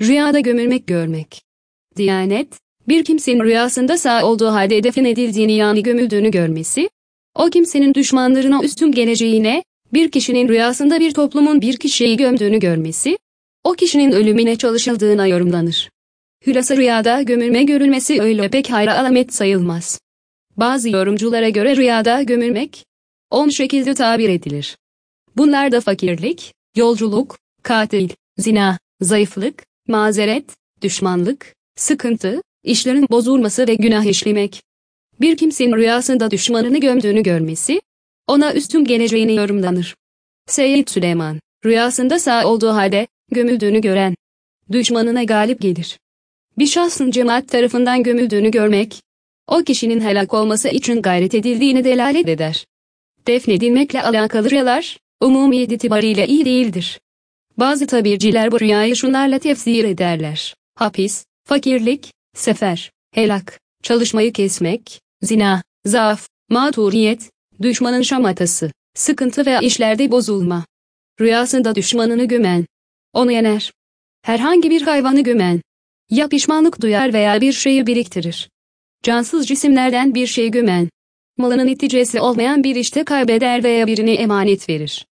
Rüyada gömülmek görmek. Diyanet, bir kimsenin rüyasında sağ olduğu halde hedefin edildiğini yani gömüldüğünü görmesi, o kimsenin düşmanlarına üstün geleceğine, bir kişinin rüyasında bir toplumun bir kişiyi gömdüğünü görmesi, o kişinin ölümüne çalışıldığına yorumlanır. Hülasa rüyada gömülme görülmesi öyle pek hayra alamet sayılmaz. Bazı yorumculara göre rüyada gömülmek, on şekilde tabir edilir. Bunlar da fakirlik, yolculuk, katil, zina, zayıflık, mazeret, düşmanlık, sıkıntı, işlerin bozulması ve günah işlemek. Bir kimsenin rüyasında düşmanını gömdüğünü görmesi, ona üstün geleceğini yorumlanır. Seyyid Süleyman, rüyasında sağ olduğu halde, gömüldüğünü gören, düşmanına galip gelir. Bir şahsın cemaat tarafından gömüldüğünü görmek, o kişinin helak olması için gayret edildiğini delalet eder. Defnedilmekle alakalı rüyalar, umumiyet itibariyle iyi değildir. Bazı tabirciler bu rüyayı şunlarla tefsir ederler. Hapis, fakirlik, sefer, helak, çalışmayı kesmek, zina, zaaf, mağduriyet, düşmanın şamatası, sıkıntı ve işlerde bozulma. Rüyasında düşmanını gömen. Onu yener. Herhangi bir hayvanı gömen. Ya pişmanlık duyar veya bir şeyi biriktirir. Cansız cisimlerden bir şey gömen. Malının neticesi olmayan bir işte kaybeder veya birini emanet verir.